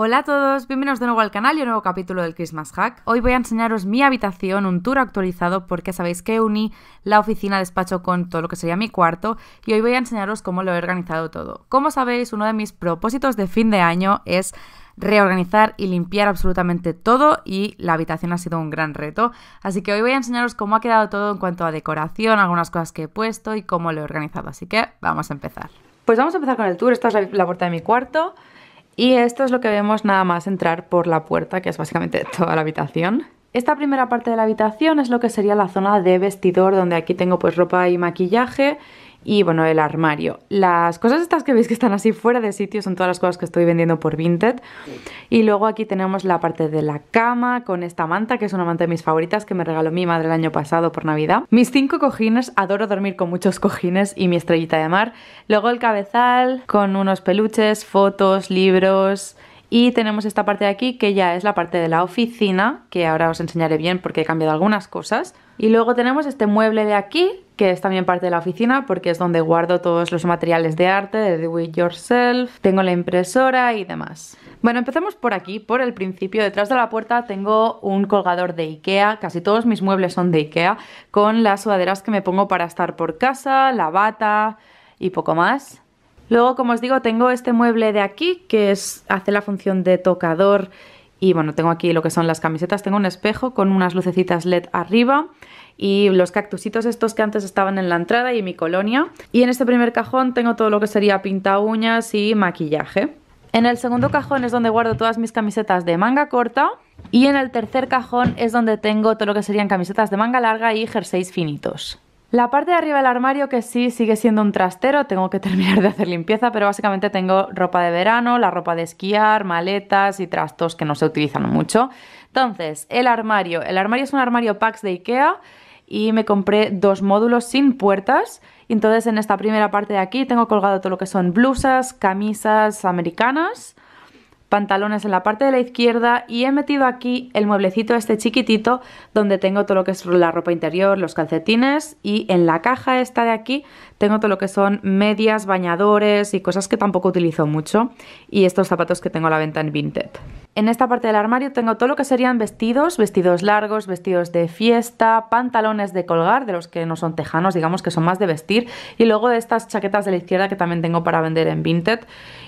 Hola a todos, bienvenidos de nuevo al canal y un nuevo capítulo del Christmas Hack. Hoy voy a enseñaros mi habitación, un tour actualizado porque sabéis que uní la oficina despacho con todo lo que sería mi cuarto y hoy voy a enseñaros cómo lo he organizado todo. Como sabéis, uno de mis propósitos de fin de año es reorganizar y limpiar absolutamente todo y la habitación ha sido un gran reto. Así que hoy voy a enseñaros cómo ha quedado todo en cuanto a decoración, algunas cosas que he puesto y cómo lo he organizado. Así que vamos a empezar. Pues vamos a empezar con el tour. Esta es la puerta de mi cuarto. Y esto es lo que vemos nada más entrar por la puerta, que es básicamente toda la habitación. Esta primera parte de la habitación es lo que sería la zona de vestidor, donde aquí tengo pues ropa y maquillaje y bueno, el armario. Las cosas estas que veis que están así fuera de sitio son todas las cosas que estoy vendiendo por Vinted. Y luego aquí tenemos la parte de la cama con esta manta, que es una manta de mis favoritas que me regaló mi madre el año pasado por Navidad. Mis cinco cojines, adoro dormir con muchos cojines y mi estrellita de mar. Luego el cabezal con unos peluches, fotos, libros... Y tenemos esta parte de aquí que ya es la parte de la oficina, que ahora os enseñaré bien porque he cambiado algunas cosas. Y luego tenemos este mueble de aquí, que es también parte de la oficina porque es donde guardo todos los materiales de arte, de Do It Yourself, tengo la impresora y demás. Bueno, empecemos por aquí, por el principio. Detrás de la puerta tengo un colgador de Ikea, casi todos mis muebles son de Ikea, con las sudaderas que me pongo para estar por casa, la bata y poco más. Luego, como os digo, tengo este mueble de aquí que es, hace la función de tocador y bueno, tengo aquí lo que son las camisetas, tengo un espejo con unas lucecitas LED arriba y los cactusitos estos que antes estaban en la entrada y en mi colonia. Y en este primer cajón tengo todo lo que sería pinta uñas y maquillaje. En el segundo cajón es donde guardo todas mis camisetas de manga corta y en el tercer cajón es donde tengo todo lo que serían camisetas de manga larga y jerseys finitos. La parte de arriba del armario que sí sigue siendo un trastero, tengo que terminar de hacer limpieza, pero básicamente tengo ropa de verano, la ropa de esquiar, maletas y trastos que no se utilizan mucho. Entonces, el armario. El armario es un armario Pax de Ikea y me compré dos módulos sin puertas. entonces en esta primera parte de aquí tengo colgado todo lo que son blusas, camisas americanas, pantalones en la parte de la izquierda y he metido aquí el mueblecito este chiquitito donde tengo todo lo que es la ropa interior, los calcetines y en la caja esta de aquí tengo todo lo que son medias, bañadores y cosas que tampoco utilizo mucho y estos zapatos que tengo a la venta en Vinted. En esta parte del armario tengo todo lo que serían vestidos, vestidos largos, vestidos de fiesta, pantalones de colgar, de los que no son tejanos, digamos que son más de vestir, y luego de estas chaquetas de la izquierda que también tengo para vender en Vinted,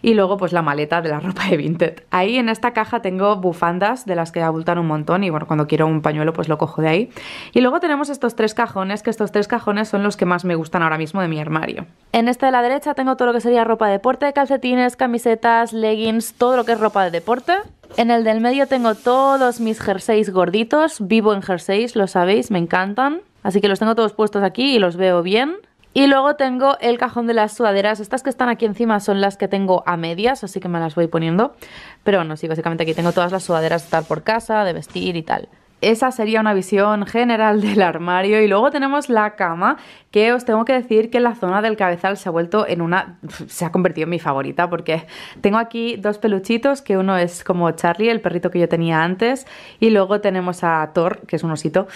y luego pues la maleta de la ropa de Vinted. Ahí en esta caja tengo bufandas de las que abultan un montón y bueno, cuando quiero un pañuelo pues lo cojo de ahí. Y luego tenemos estos tres cajones, que estos tres cajones son los que más me gustan ahora mismo de mi armario. En esta de la derecha tengo todo lo que sería ropa de deporte, calcetines, camisetas, leggings, todo lo que es ropa de deporte. En el del medio tengo todos mis jerseys gorditos. Vivo en jerseys, lo sabéis, me encantan. Así que los tengo todos puestos aquí y los veo bien. Y luego tengo el cajón de las sudaderas. Estas que están aquí encima son las que tengo a medias, así que me las voy poniendo. Pero bueno, sí, básicamente aquí tengo todas las sudaderas de estar por casa, de vestir y tal esa sería una visión general del armario. Y luego tenemos la cama, que os tengo que decir que la zona del cabezal se ha vuelto en una... se ha convertido en mi favorita porque tengo aquí dos peluchitos, que uno es como Charlie, el perrito que yo tenía antes, y luego tenemos a Thor, que es un osito,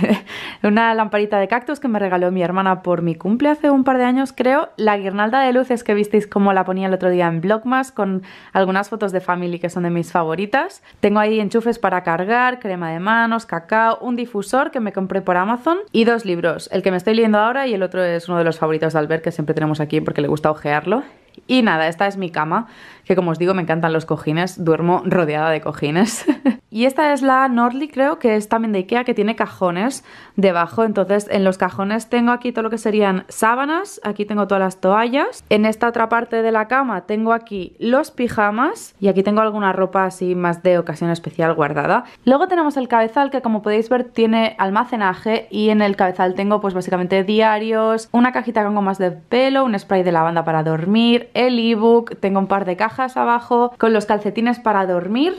una lamparita de cactus que me regaló mi hermana por mi cumple hace un par de años, creo, la guirnalda de luces que visteis como la ponía el otro día en blogmas con algunas fotos de Family que son de mis favoritas. Tengo ahí enchufes para cargar, crema de más manos, cacao, un difusor que me compré por Amazon y dos libros, el que me estoy leyendo ahora y el otro es uno de los favoritos de Albert que siempre tenemos aquí porque le gusta ojearlo y nada, esta es mi cama, que como os digo me encantan los cojines, duermo rodeada de cojines. y esta es la Nordly, creo, que es también de Ikea, que tiene cajones debajo. Entonces en los cajones tengo aquí todo lo que serían sábanas, aquí tengo todas las toallas. En esta otra parte de la cama tengo aquí los pijamas y aquí tengo alguna ropa así más de ocasión especial guardada. Luego tenemos el cabezal, que como podéis ver tiene almacenaje y en el cabezal tengo pues básicamente diarios, una cajita con gomas de pelo, un spray de lavanda para dormir, el ebook, tengo un par de cajas abajo con los calcetines para dormir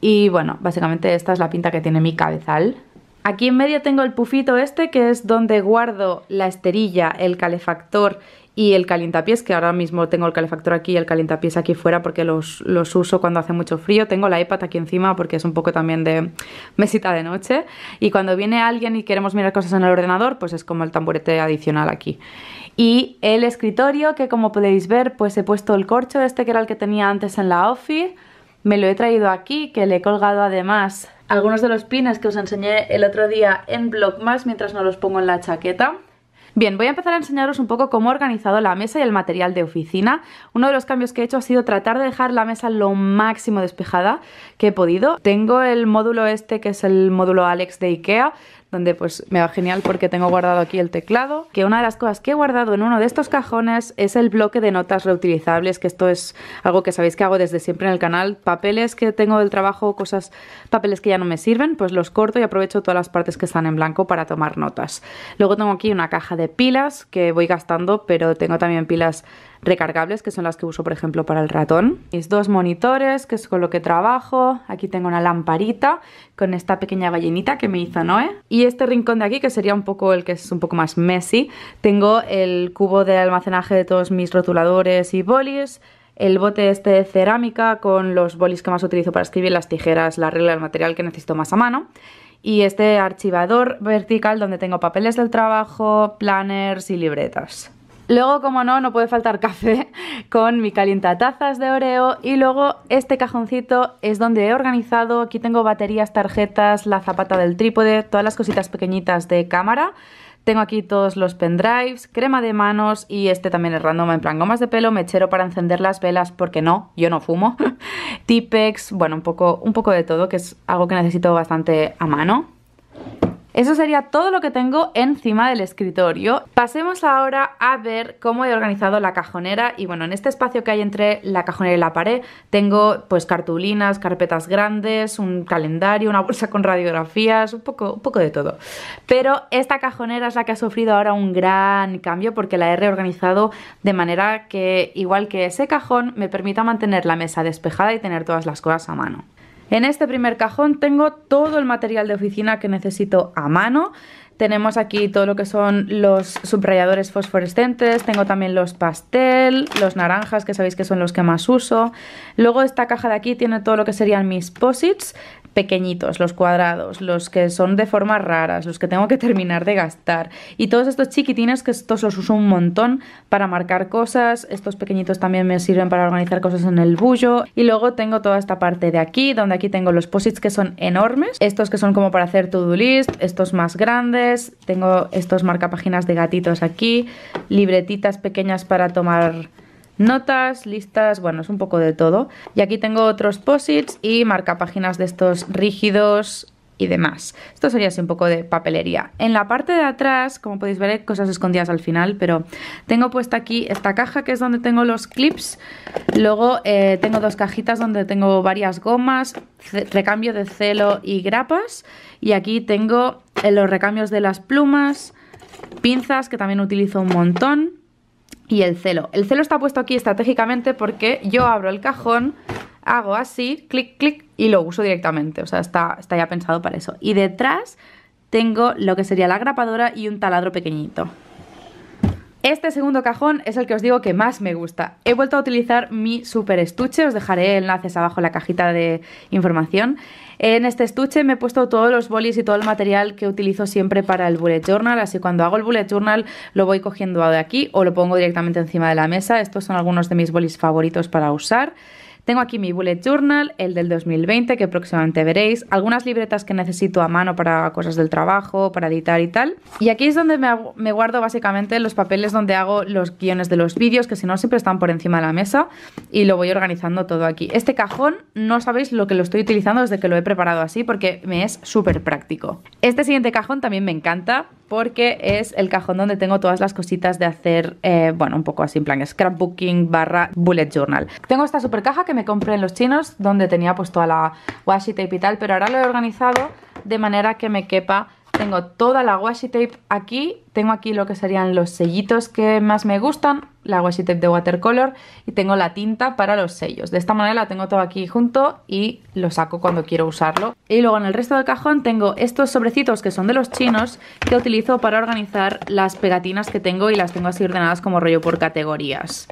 y bueno, básicamente esta es la pinta que tiene mi cabezal. Aquí en medio tengo el pufito este que es donde guardo la esterilla, el calefactor y el calientapiés, que ahora mismo tengo el calefactor aquí y el calientapiés aquí fuera porque los, los uso cuando hace mucho frío. Tengo la iPad aquí encima porque es un poco también de mesita de noche. Y cuando viene alguien y queremos mirar cosas en el ordenador, pues es como el tamborete adicional aquí. Y el escritorio, que como podéis ver, pues he puesto el corcho este que era el que tenía antes en la ofi Me lo he traído aquí, que le he colgado además algunos de los pines que os enseñé el otro día en más mientras no los pongo en la chaqueta. Bien, voy a empezar a enseñaros un poco cómo he organizado la mesa y el material de oficina. Uno de los cambios que he hecho ha sido tratar de dejar la mesa lo máximo despejada que he podido. Tengo el módulo este que es el módulo Alex de Ikea, donde pues me va genial porque tengo guardado aquí el teclado, que una de las cosas que he guardado en uno de estos cajones es el bloque de notas reutilizables, que esto es algo que sabéis que hago desde siempre en el canal, papeles que tengo del trabajo, cosas, papeles que ya no me sirven, pues los corto y aprovecho todas las partes que están en blanco para tomar notas. Luego tengo aquí una caja de pilas que voy gastando, pero tengo también pilas recargables, que son las que uso, por ejemplo, para el ratón. Mis dos monitores, que es con lo que trabajo. Aquí tengo una lamparita con esta pequeña ballenita que me hizo Noé. Y este rincón de aquí, que sería un poco el que es un poco más messy, tengo el cubo de almacenaje de todos mis rotuladores y bolis, el bote este de cerámica con los bolis que más utilizo para escribir, las tijeras, la regla, el material que necesito más a mano y este archivador vertical donde tengo papeles del trabajo, planners y libretas. Luego, como no, no puede faltar café con mi calientatazas de Oreo. Y luego este cajoncito es donde he organizado. Aquí tengo baterías, tarjetas, la zapata del trípode, todas las cositas pequeñitas de cámara. Tengo aquí todos los pendrives, crema de manos y este también es random, en plan gomas de pelo, mechero para encender las velas, porque no, yo no fumo. Tipex, bueno, un poco, un poco de todo, que es algo que necesito bastante a mano. Eso sería todo lo que tengo encima del escritorio. Pasemos ahora a ver cómo he organizado la cajonera y bueno, en este espacio que hay entre la cajonera y la pared tengo pues cartulinas, carpetas grandes, un calendario, una bolsa con radiografías, un poco, un poco de todo. Pero esta cajonera es la que ha sufrido ahora un gran cambio porque la he reorganizado de manera que igual que ese cajón me permita mantener la mesa despejada y tener todas las cosas a mano. En este primer cajón tengo todo el material de oficina que necesito a mano. Tenemos aquí todo lo que son los subrayadores fosforescentes, tengo también los pastel, los naranjas que sabéis que son los que más uso. Luego esta caja de aquí tiene todo lo que serían mis posits, pequeñitos, los cuadrados, los que son de formas raras, los que tengo que terminar de gastar. Y todos estos chiquitines que estos los uso un montón para marcar cosas, estos pequeñitos también me sirven para organizar cosas en el bullo. Y luego tengo toda esta parte de aquí, donde aquí tengo los posits que son enormes, estos que son como para hacer to-do list, estos más grandes, tengo estos marcapáginas de gatitos aquí, libretitas pequeñas para tomar notas, listas, bueno, es un poco de todo. Y aquí tengo otros posits y marcapáginas de estos rígidos y demás. Esto sería así un poco de papelería. En la parte de atrás, como podéis ver, cosas escondidas al final, pero tengo puesta aquí esta caja que es donde tengo los clips. Luego eh, tengo dos cajitas donde tengo varias gomas, recambio de celo y grapas. Y aquí tengo eh, los recambios de las plumas, pinzas que también utilizo un montón y el celo. El celo está puesto aquí estratégicamente porque yo abro el cajón, hago así, clic, clic y lo uso directamente. O sea, está, está ya pensado para eso. Y detrás tengo lo que sería la grapadora y un taladro pequeñito. Este segundo cajón es el que os digo que más me gusta. He vuelto a utilizar mi super estuche, os dejaré enlaces abajo en la cajita de información. En este estuche me he puesto todos los bolis y todo el material que utilizo siempre para el bullet journal, así cuando hago el bullet journal lo voy cogiendo de aquí o lo pongo directamente encima de la mesa. Estos son algunos de mis bolis favoritos para usar. Tengo aquí mi bullet journal, el del 2020 que próximamente veréis, algunas libretas que necesito a mano para cosas del trabajo, para editar y tal. Y aquí es donde me, guardo básicamente los papeles donde hago los guiones de los vídeos, que si no siempre están por encima de la mesa y lo voy organizando todo aquí. Este cajón no sabéis lo que lo estoy utilizando desde que lo he preparado así porque me es súper práctico. Este siguiente cajón también me encanta porque es el cajón donde tengo todas las cositas de hacer, eh, bueno, un poco así en plan scrapbooking barra bullet journal. Tengo esta super caja que me compré en los chinos, donde tenía pues toda la washi tape y tal, pero ahora lo he organizado de manera que me quepa tengo toda la washi tape aquí tengo aquí lo que serían los sellitos que más me gustan, la washi tape de watercolor y tengo la tinta para los sellos. De esta manera la tengo todo aquí junto y lo saco cuando quiero usarlo. Y luego en el resto del cajón tengo estos sobrecitos que son de los chinos que utilizo para organizar las pegatinas que tengo y las tengo así ordenadas como rollo por categorías.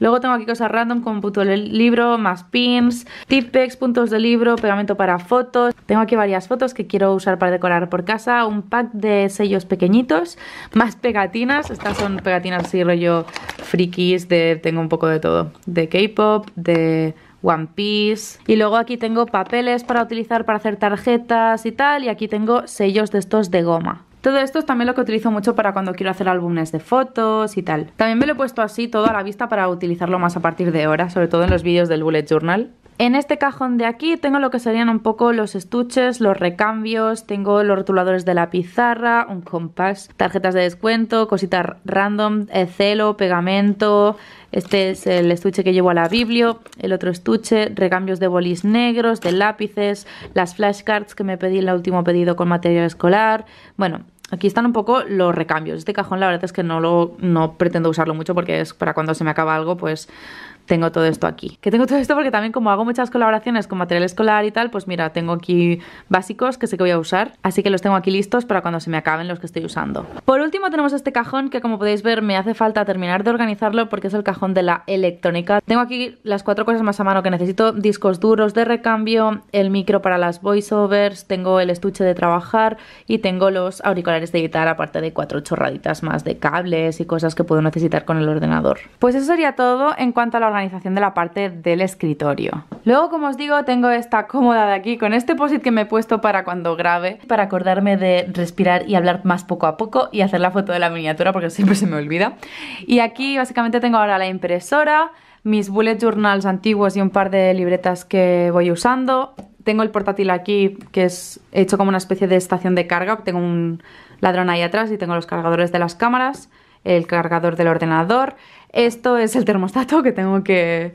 Luego tengo aquí cosas random como punto libro, más pins, tipex, puntos de libro, pegamento para fotos. Tengo aquí varias fotos que quiero usar para decorar por casa, un pack de sellos pequeñitos más pegatinas, estas son pegatinas así rollo frikis de... tengo un poco de todo, de K-pop, de One Piece. Y luego aquí tengo papeles para utilizar para hacer tarjetas y tal. Y aquí tengo sellos de estos de goma. Todo esto es también lo que utilizo mucho para cuando quiero hacer álbumes de fotos y tal. También me lo he puesto así todo a la vista para utilizarlo más a partir de ahora, sobre todo en los vídeos del bullet journal. En este cajón de aquí tengo lo que serían un poco los estuches, los recambios, tengo los rotuladores de la pizarra, un compás, tarjetas de descuento, cositas random, celo, pegamento, este es el estuche que llevo a la biblio, el otro estuche, recambios de bolis negros, de lápices, las flashcards que me pedí en el último pedido con material escolar, bueno... Aquí están un poco los recambios. Este cajón la verdad es que no lo no pretendo usarlo mucho porque es para cuando se me acaba algo, pues tengo todo esto aquí. Que tengo todo esto porque también como hago muchas colaboraciones con material escolar y tal, pues mira, tengo aquí básicos que sé que voy a usar, así que los tengo aquí listos para cuando se me acaben los que estoy usando. Por último tenemos este cajón que como podéis ver me hace falta terminar de organizarlo porque es el cajón de la electrónica. Tengo aquí las cuatro cosas más a mano que necesito, discos duros de recambio, el micro para las voiceovers, tengo el estuche de trabajar y tengo los auriculares de guitarra aparte de cuatro chorraditas más de cables y cosas que puedo necesitar con el ordenador. Pues eso sería todo en cuanto a la organización de la parte del escritorio. Luego, como os digo, tengo esta cómoda de aquí con este posit que me he puesto para cuando grabe, para acordarme de respirar y hablar más poco a poco y hacer la foto de la miniatura porque siempre se me olvida. Y aquí básicamente tengo ahora la impresora, mis bullet journals antiguos y un par de libretas que voy usando. Tengo el portátil aquí que es hecho como una especie de estación de carga, tengo un ladrón ahí atrás y tengo los cargadores de las cámaras el cargador del ordenador. Esto es el termostato que tengo que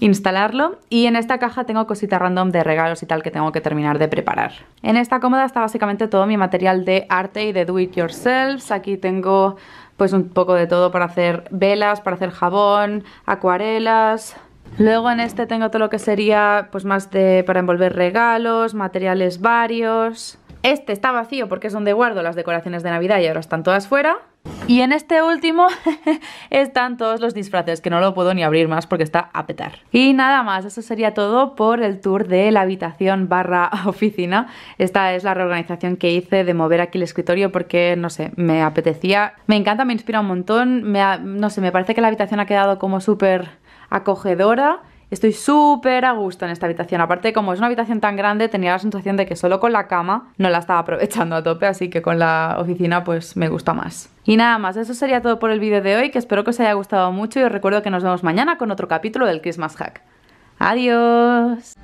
instalarlo y en esta caja tengo cositas random de regalos y tal que tengo que terminar de preparar. En esta cómoda está básicamente todo mi material de arte y de do it yourself. Aquí tengo pues un poco de todo para hacer velas, para hacer jabón, acuarelas, Luego en este tengo todo lo que sería pues más de para envolver regalos, materiales varios. Este está vacío porque es donde guardo las decoraciones de Navidad y ahora están todas fuera. Y en este último están todos los disfraces, que no lo puedo ni abrir más porque está a petar. Y nada más, eso sería todo por el tour de la habitación barra oficina. Esta es la reorganización que hice de mover aquí el escritorio porque, no sé, me apetecía. Me encanta, me inspira un montón. no sé, me parece que la habitación ha quedado como súper acogedora Estoy súper a gusto en esta habitación. Aparte, como es una habitación tan grande, tenía la sensación de que solo con la cama no la estaba aprovechando a tope, así que con la oficina pues me gusta más. Y nada más, eso sería todo por el vídeo de hoy, que espero que os haya gustado mucho y os recuerdo que nos vemos mañana con otro capítulo del Christmas Hack. ¡Adiós!